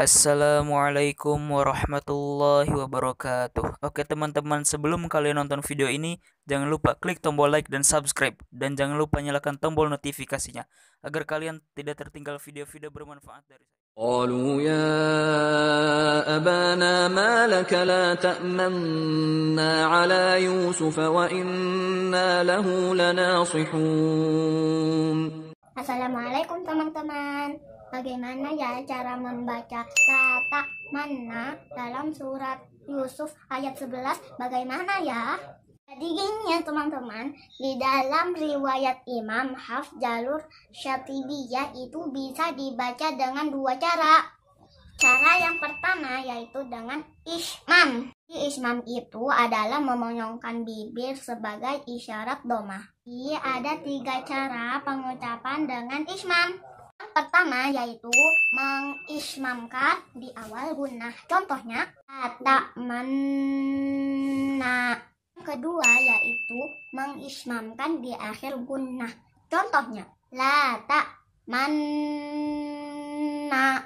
Assalamualaikum warahmatullahi wabarakatuh Oke teman-teman sebelum kalian nonton video ini Jangan lupa klik tombol like dan subscribe Dan jangan lupa nyalakan tombol notifikasinya Agar kalian tidak tertinggal video-video bermanfaat dari saya قالوا يا أبانا ما لك لا تأمنا على يوسف وإنا له Assalamualaikum teman-teman Bagaimana ya cara membaca kata mana dalam surat Yusuf ayat 11? Bagaimana ya? Jadi gini ya teman-teman, di dalam riwayat Imam Haf Jalur Syatibiyah itu bisa dibaca dengan dua cara. Cara yang pertama yaitu dengan ismam. Ismam itu adalah memonyongkan bibir sebagai isyarat domah. Jadi ada tiga cara pengucapan dengan ismam pertama yaitu mengismamkan di awal guna Contohnya kata mana. Kedua yaitu mengismamkan di akhir guna Contohnya la tak mana.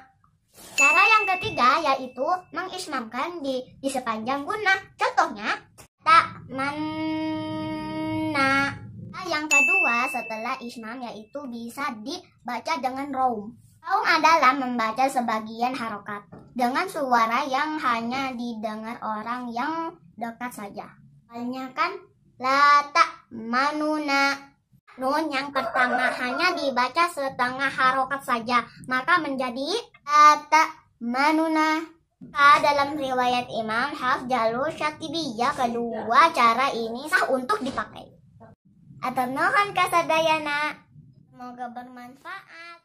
Cara yang ketiga yaitu mengismamkan di di sepanjang guna Contohnya yang kedua setelah Islam yaitu bisa dibaca dengan raum. Raum adalah membaca sebagian harokat dengan suara yang hanya didengar orang yang dekat saja. Banyak kan lata manuna Nun yang pertama hanya dibaca setengah harokat saja, maka menjadi lata manuna. dalam riwayat Imam Hafs Jalur Syatibi ya kedua cara ini sah untuk dipakai. At ka kasadayan na. Moga bermanfaat.